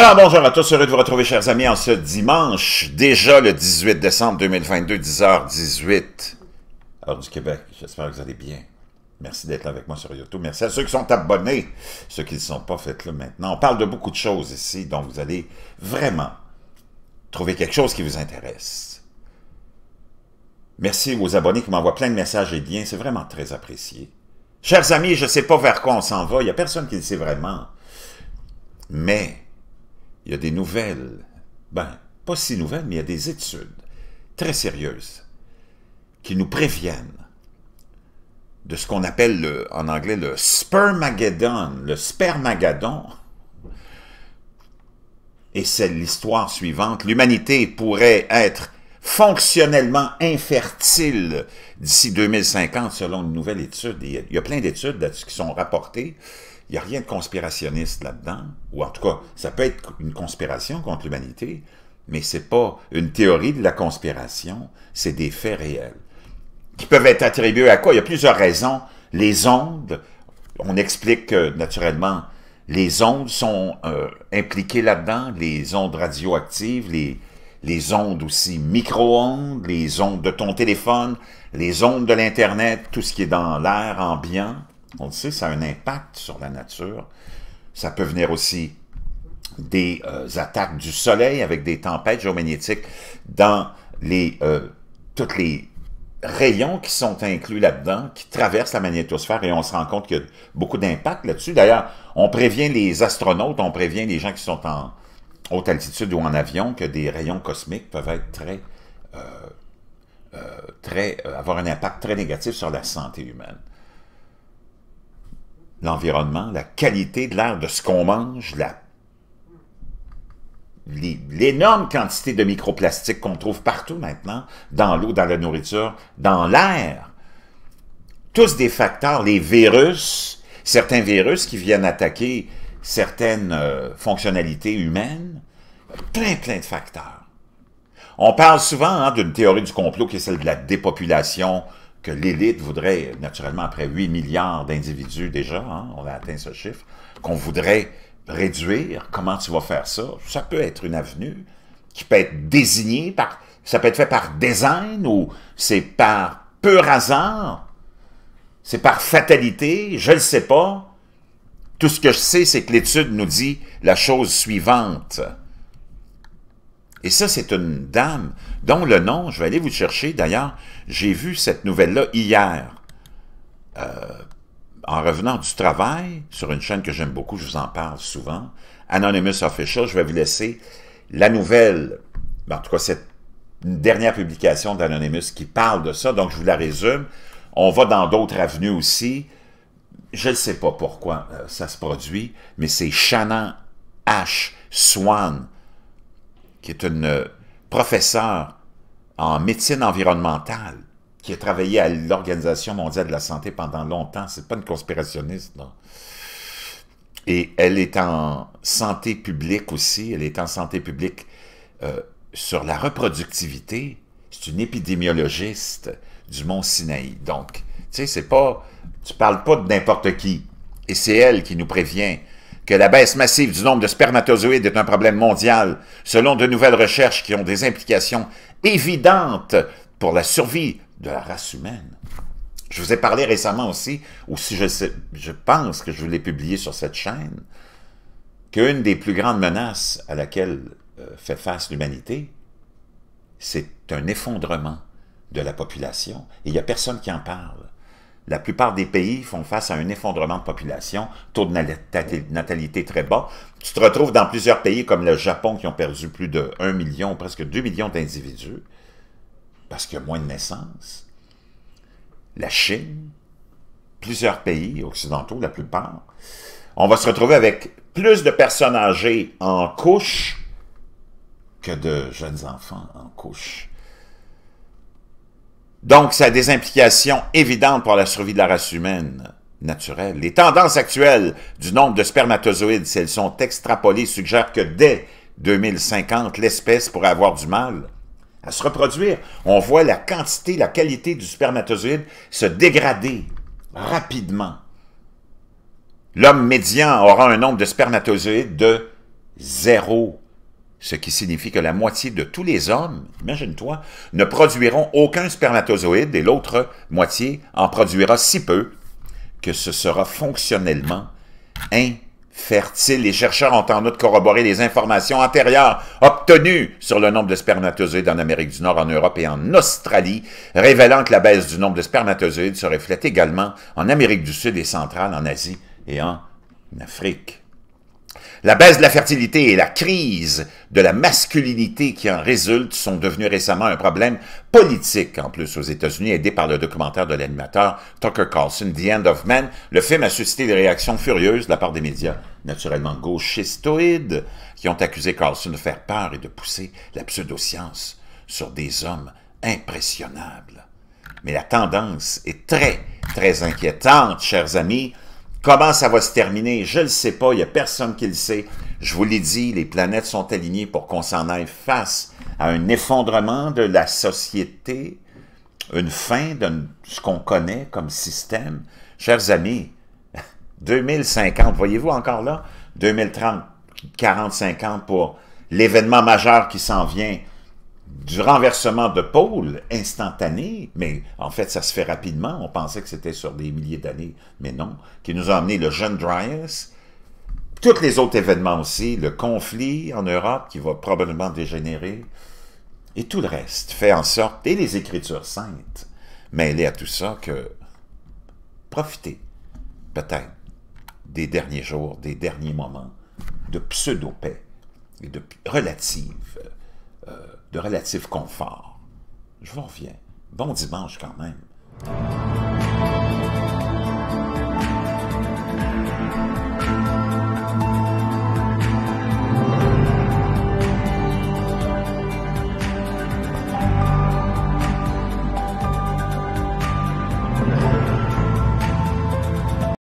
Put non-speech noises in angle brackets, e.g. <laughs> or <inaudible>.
Alors bonjour à tous, heureux de vous retrouver chers amis en ce dimanche, déjà le 18 décembre 2022, 10h18, heure du Québec. J'espère que vous allez bien. Merci d'être avec moi sur YouTube. Merci à ceux qui sont abonnés, ceux qui ne sont pas, faites-le maintenant. On parle de beaucoup de choses ici, donc vous allez vraiment trouver quelque chose qui vous intéresse. Merci aux abonnés qui m'envoient plein de messages et de liens, c'est vraiment très apprécié. Chers amis, je ne sais pas vers quoi on s'en va, il n'y a personne qui le sait vraiment. Mais il y a des nouvelles, ben, pas si nouvelles, mais il y a des études très sérieuses qui nous préviennent de ce qu'on appelle en anglais le spermageddon, le spermagadon. Et c'est l'histoire suivante. L'humanité pourrait être fonctionnellement infertile d'ici 2050, selon une nouvelle étude. Il y a plein d'études qui sont rapportées. Il n'y a rien de conspirationniste là-dedans, ou en tout cas, ça peut être une conspiration contre l'humanité, mais c'est pas une théorie de la conspiration, c'est des faits réels. Qui peuvent être attribués à quoi? Il y a plusieurs raisons. Les ondes, on explique naturellement, les ondes sont euh, impliquées là-dedans, les ondes radioactives, les, les ondes aussi micro-ondes, les ondes de ton téléphone, les ondes de l'Internet, tout ce qui est dans l'air ambiant. On le sait, ça a un impact sur la nature. Ça peut venir aussi des euh, attaques du soleil avec des tempêtes géomagnétiques dans les, euh, toutes les rayons qui sont inclus là-dedans, qui traversent la magnétosphère et on se rend compte qu'il y a beaucoup d'impact là-dessus. D'ailleurs, on prévient les astronautes, on prévient les gens qui sont en haute altitude ou en avion que des rayons cosmiques peuvent être très, euh, très, avoir un impact très négatif sur la santé humaine l'environnement, la qualité de l'air, de ce qu'on mange, l'énorme quantité de microplastiques qu'on trouve partout maintenant, dans l'eau, dans la nourriture, dans l'air. Tous des facteurs, les virus, certains virus qui viennent attaquer certaines euh, fonctionnalités humaines, plein, plein de facteurs. On parle souvent hein, d'une théorie du complot qui est celle de la dépopulation l'élite voudrait, naturellement, après 8 milliards d'individus déjà, hein, on a atteint ce chiffre, qu'on voudrait réduire, comment tu vas faire ça? Ça peut être une avenue qui peut être désignée par... Ça peut être fait par design ou c'est par pur hasard, c'est par fatalité, je ne sais pas. Tout ce que je sais, c'est que l'étude nous dit la chose suivante. Et ça, c'est une dame dont le nom, je vais aller vous chercher. D'ailleurs, j'ai vu cette nouvelle-là hier. Euh, en revenant du travail, sur une chaîne que j'aime beaucoup, je vous en parle souvent, Anonymous Official, je vais vous laisser la nouvelle, ben, en tout cas cette dernière publication d'Anonymous qui parle de ça, donc je vous la résume. On va dans d'autres avenues aussi. Je ne sais pas pourquoi euh, ça se produit, mais c'est Shannon H. Swan, qui est une euh, professeure en médecine environnementale, qui a travaillé à l'Organisation mondiale de la santé pendant longtemps. Ce n'est pas une conspirationniste, non. Et elle est en santé publique aussi. Elle est en santé publique euh, sur la reproductivité. C'est une épidémiologiste du Mont Sinaï. Donc, tu sais, c'est pas... Tu parles pas de n'importe qui. Et c'est elle qui nous prévient que la baisse massive du nombre de spermatozoïdes est un problème mondial, selon de nouvelles recherches qui ont des implications évidentes pour la survie de la race humaine. Je vous ai parlé récemment aussi, ou si je, je pense que je vous l'ai publié sur cette chaîne, qu'une des plus grandes menaces à laquelle euh, fait face l'humanité, c'est un effondrement de la population. Et il n'y a personne qui en parle. La plupart des pays font face à un effondrement de population, taux de natalité très bas. Tu te retrouves dans plusieurs pays comme le Japon qui ont perdu plus de 1 million, presque 2 millions d'individus parce qu'il y a moins de naissances. La Chine, plusieurs pays occidentaux, la plupart. On va se retrouver avec plus de personnes âgées en couche que de jeunes enfants en couche. Donc, ça a des implications évidentes pour la survie de la race humaine naturelle. Les tendances actuelles du nombre de spermatozoïdes, si elles sont extrapolées, suggèrent que dès 2050, l'espèce pourrait avoir du mal à se reproduire. On voit la quantité, la qualité du spermatozoïde se dégrader rapidement. L'homme médian aura un nombre de spermatozoïdes de zéro ce qui signifie que la moitié de tous les hommes, imagine-toi, ne produiront aucun spermatozoïde et l'autre moitié en produira si peu que ce sera fonctionnellement infertile. Les chercheurs ont en outre corroboré les informations antérieures obtenues sur le nombre de spermatozoïdes en Amérique du Nord, en Europe et en Australie, révélant que la baisse du nombre de spermatozoïdes se reflète également en Amérique du Sud et centrale, en Asie et en Afrique. La baisse de la fertilité et la crise de la masculinité qui en résulte sont devenues récemment un problème politique, en plus aux États-Unis, aidé par le documentaire de l'animateur Tucker Carlson, The End of Men. Le film a suscité des réactions furieuses de la part des médias, naturellement gauchistoïdes, qui ont accusé Carlson de faire peur et de pousser la pseudo-science sur des hommes impressionnables. Mais la tendance est très, très inquiétante, chers amis, Comment ça va se terminer? Je ne le sais pas, il n'y a personne qui le sait. Je vous l'ai dit, les planètes sont alignées pour qu'on s'en aille face à un effondrement de la société, une fin de ce qu'on connaît comme système. Chers amis, 2050, <laughs> voyez-vous encore là? 2030, 40, 50 pour l'événement majeur qui s'en vient, du renversement de pôle instantané, mais en fait, ça se fait rapidement. On pensait que c'était sur des milliers d'années, mais non. Qui nous a amené le jeune Dryas, tous les autres événements aussi, le conflit en Europe qui va probablement dégénérer, et tout le reste fait en sorte, et les Écritures saintes, mêlées à tout ça, que profiter peut-être des derniers jours, des derniers moments de pseudo-paix et de relative euh, de relatif confort. Je vous reviens. Bon dimanche quand même.